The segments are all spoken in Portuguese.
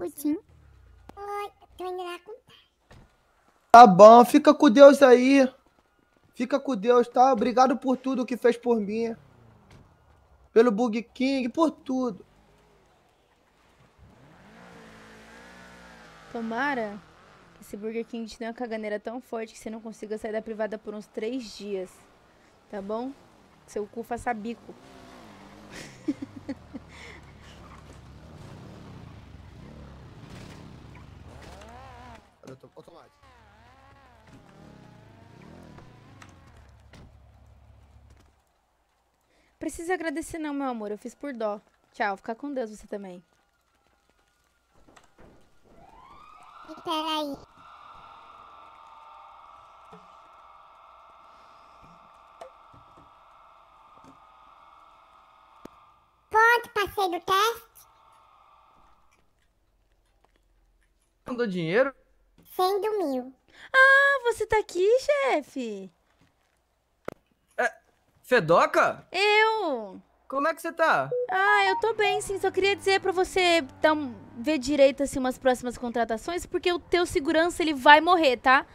Oi, tô indo lá contar. Tá bom, fica com Deus aí. Fica com Deus, tá? Obrigado por tudo que fez por mim. Pelo Bug King, por tudo. Tomara que esse Burger King te dê uma caganeira tão forte que você não consiga sair da privada por uns três dias. Tá bom? Que seu cu faça bico. precisa agradecer não, meu amor. Eu fiz por dó. Tchau, fica com Deus você também. Peraí. Pode, passei do teste? Mandou dinheiro? 100 mil. Ah, você tá aqui, chefe? Fedoca? Eu! Como é que você tá? Ah, eu tô bem, sim. Só queria dizer pra você dar um, ver direito, assim, umas próximas contratações, porque o teu segurança, ele vai morrer, tá?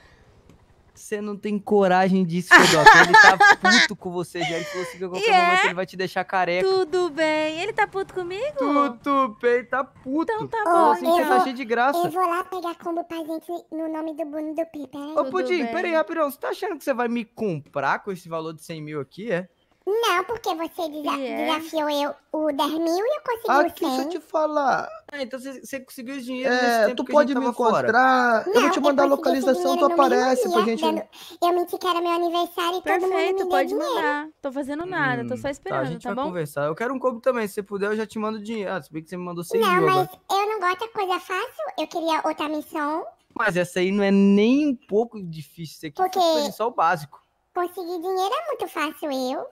Você não tem coragem disso, Godoka. Ele tá puto com você já. Ele falou assim que a qualquer yeah. momento ele vai te deixar careca. Tudo bem. Ele tá puto comigo? Tudo bem, tá puto. Então tá bom. Oh, assim, você tá cheio de graça. Eu vou lá pegar combo pra gente no nome do Bruno do Pi, peraí. Ô, Pudim, peraí, rapidão. Você tá achando que você vai me comprar com esse valor de 100 mil aqui, é? Não, porque você desa yeah. É. desafiou eu o 10 mil e eu consegui aqui, ah, o 100. Aqui, deixa eu te falar ah, então você conseguiu os dinheiro. É, tu pode me encontrar. Não, eu vou te é mandar a localização, tu aparece pra gente. Eu menti que era meu aniversário e Perfeito, todo mundo me pode mandar. Dinheiro. Tô fazendo nada, tô hum, só esperando, tá, a gente tá vai bom? conversar. Eu quero um combo também, se puder eu já te mando dinheiro. Ah, se bem que você me mandou 100 Não, mil, mas agora. eu não gosto de coisa fácil, eu queria outra missão. Mas essa aí não é nem um pouco difícil, isso aqui Porque é só o básico. Conseguir dinheiro é muito fácil, eu.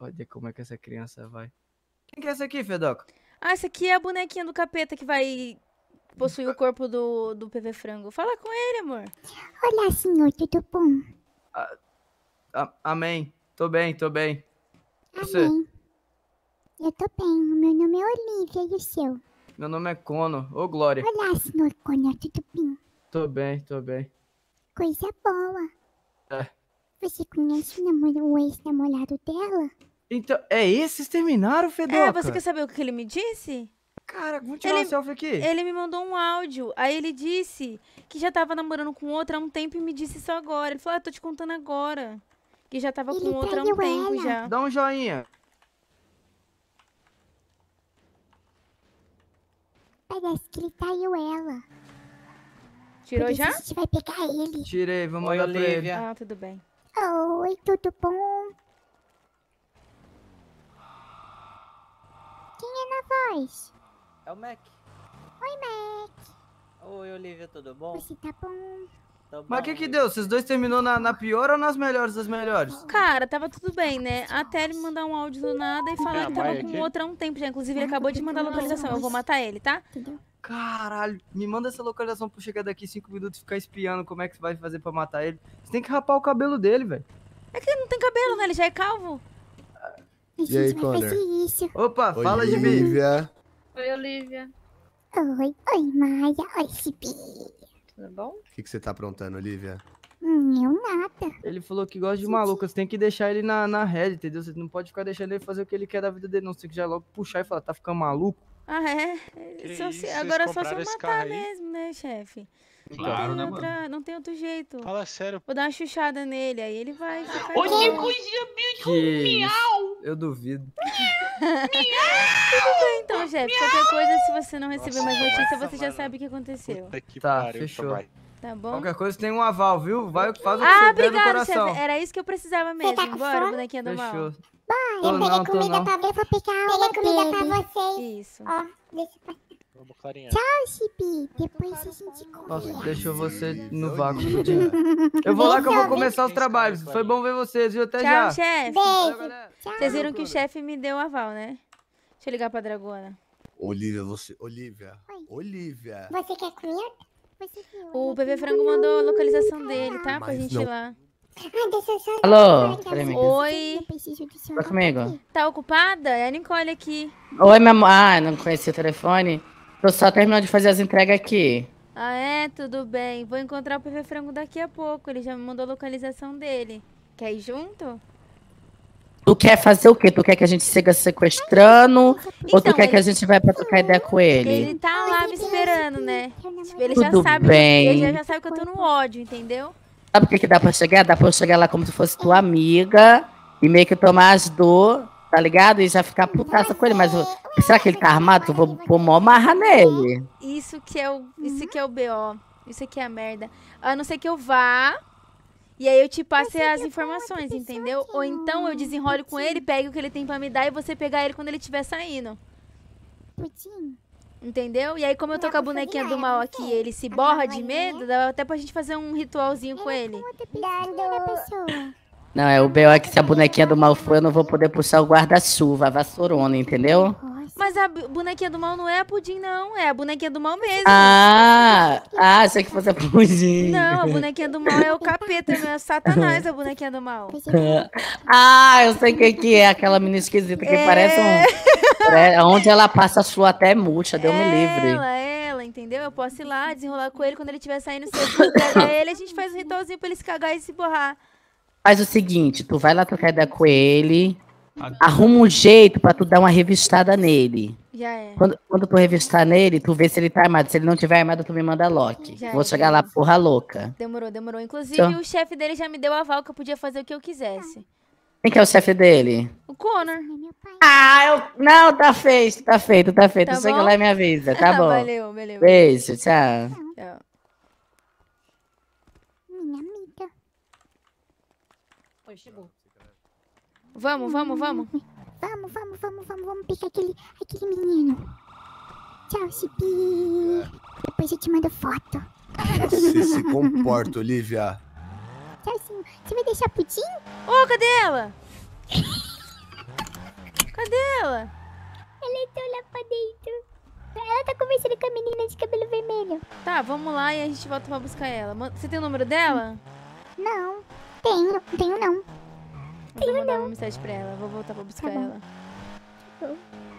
Olha como é que essa criança vai. Quem que é essa aqui, Fedoca? Ah, essa aqui é a bonequinha do capeta que vai possuir o corpo do, do PV Frango. Fala com ele, amor. Olá, senhor, tudo bom? Ah, ah amém. Tô bem, tô bem. Você? Amém. Eu tô bem. O meu nome é Olivia e o seu? Meu nome é Cono. Ô, Glória. Olá, senhor Cono, tudo bem? Tô bem, tô bem. Coisa boa. É. Você conhece o, namoro, o ex-namorado dela? Então, é esses terminaram, Fedor? É, você quer saber o que ele me disse? Cara, vamos tirar ele, selfie aqui. Ele me mandou um áudio. Aí ele disse que já tava namorando com outra há um tempo e me disse isso agora. Ele falou, ah, tô te contando agora. Que já tava ele com outra há um tempo já. Dá um joinha. Parece que ele traiu ela. Tirou Por já? A gente vai pegar ele. Tirei, vamos Oi, olhar pra ele. Ah, tudo bem. Oi, tudo bom? Quem é na voz? É o Mac. Oi, Mac. Oi, Olivia, tudo bom? Você tá bom? Tá bom Mas o que que deu? Vocês dois terminou na, na, pior ou nas melhores das melhores? Cara, tava tudo bem, né? Até ele mandar um áudio do nada e falar é, que tava com aqui? outro há um tempo já. Inclusive, ele acabou de mandar a localização. Eu vou matar ele, tá? Entendeu? Caralho, me manda essa localização pra eu chegar daqui cinco minutos e ficar espiando como é que você vai fazer pra matar ele. Você tem que rapar o cabelo dele, velho. É que ele não tem cabelo, né? Ele já é calvo gente e aí, Connor? isso. Opa, Oi, fala, Gibi. Olivia. Oi, Olivia. Oi, oi, Maia. Oi, Gibi. Tudo bom? O que, que você tá aprontando, Olivia? Nenhum nada. Ele falou que gosta de maluco, você tem que deixar ele na, na rede, entendeu? Você não pode ficar deixando ele fazer o que ele quer da vida dele, não. Você tem que já logo puxar e falar, tá ficando maluco? Ah, é? Só se... Agora é só se eu matar mesmo, né, chefe? Claro, não, tem né, outra... mano? não tem outro jeito. Fala sério. Vou dar uma chuchada nele, aí ele vai. Olha, coisa, meu Deus, miau! Eu duvido. Tudo bem, então, Jeff. Qualquer coisa, se você não receber Nossa, mais notícia, você já mano. sabe o que aconteceu. Puta que Tá, pariu, então fechou. Tomai. Tá bom? Qualquer coisa tem um aval, viu? Vai, faz o que ah, você der no obrigado, coração. chefe. Era isso que eu precisava mesmo. tá Bora, bonequinha do mal. Fechou. Bom, eu peguei não, comida pra ver, vou picar uma comida pra vocês. Isso. Ó, deixa eu passar. Vamos Tchau, Chipi. Depois a gente come. Nossa, deixou você no vácuo. Eu vou lá que eu vou começar os trabalhos. Foi bom ver vocês, viu? Até Tchau, já. Chefe. Beijo. Tchau, Vocês viram que o chefe me deu um aval, né? Deixa eu ligar pra Dragona. Olivia, você... Olivia. Oi. Olivia. Você quer comer? o Bebê Frango mandou a localização dele, tá? Mas pra gente não. ir lá. Ah, Alô, Oi. Fala comigo. Tá ocupada? É a Nicole aqui. Oi, meu amor. Ah, não conheci o telefone. Tô só terminando de fazer as entregas aqui. Ah, é? Tudo bem. Vou encontrar o PV Frango daqui a pouco. Ele já me mandou a localização dele. Quer ir junto? Tu quer fazer o quê? Tu quer que a gente siga sequestrando? Então, ou tu então, quer ele... que a gente vá pra trocar ideia com ele? Ele tá lá me esperando, né? ele Tudo já sabe. Bem. Ele já, já sabe que eu tô no ódio, entendeu? Sabe o que, que dá pra chegar? Dá pra eu chegar lá como se fosse tua amiga e meio que tomar as dores tá ligado? E já ficar putaça com ele, mas eu, será que ele tá armado? Eu vou pôr mó marra nele. Isso que é o, isso que é o BO. Isso aqui é a merda. A não ser que eu vá e aí eu te passe as é informações, é entendeu? Ou então eu desenrolo com ele, pego o que ele tem pra me dar e você pegar ele quando ele estiver saindo. Entendeu? E aí, como eu tô com a bonequinha do mal aqui ele se borra de né? medo, dá até pra gente fazer um ritualzinho com é ele. Não, é o B.O. é que se a bonequinha do mal for, eu não vou poder puxar o guarda-chuva, a vassourona, entendeu? Mas a bonequinha do mal não é a pudim, não. É a bonequinha do mal mesmo. Ah, ah achei que fosse a pudim. Não, a bonequinha do mal é o capeta, não é satanás a bonequinha do mal. ah, eu sei o que, que é aquela menina esquisita que é... parece um... É, onde ela passa a sua até murcha, deu-me livre. Ela, ela, entendeu? Eu posso ir lá, desenrolar com ele, quando ele estiver saindo, se eu ele, a gente faz um ritualzinho pra ele se cagar e se borrar. Faz o seguinte, tu vai lá trocar ideia com ele, arruma um jeito pra tu dar uma revistada nele. Já é. Quando, quando tu revistar nele, tu vê se ele tá armado. Se ele não tiver armado, tu me manda lock. Já Vou é, chegar lá, porra louca. Demorou, demorou. Inclusive, então... o chefe dele já me deu aval que eu podia fazer o que eu quisesse. Quem que é o chefe dele? O Connor. Ah, eu... não, tá feito, tá feito, tá feito. Tá Chega lá e me avisa, tá bom. Valeu, valeu. Beijo, tchau. Foi, chegou. Vamos, vamos, vamos. Vamos, vamos, vamos, vamos, vamos pegar aquele, aquele menino. Tchau, Cipi. É. Depois eu te mando foto. Se se comporta, Olivia. Tchau, Tchauzinho. Você vai deixar pudim? Ô, oh, cadê ela? cadê ela? Ela entrou lá pra dentro. Ela tá conversando com a menina de cabelo vermelho. Tá, vamos lá e a gente volta pra buscar ela. Você tem o número dela? Não. Tenho, tenho não. Tenho Vou mandar não. uma mensagem pra ela, vou voltar pra buscar tá ela. Tá bom.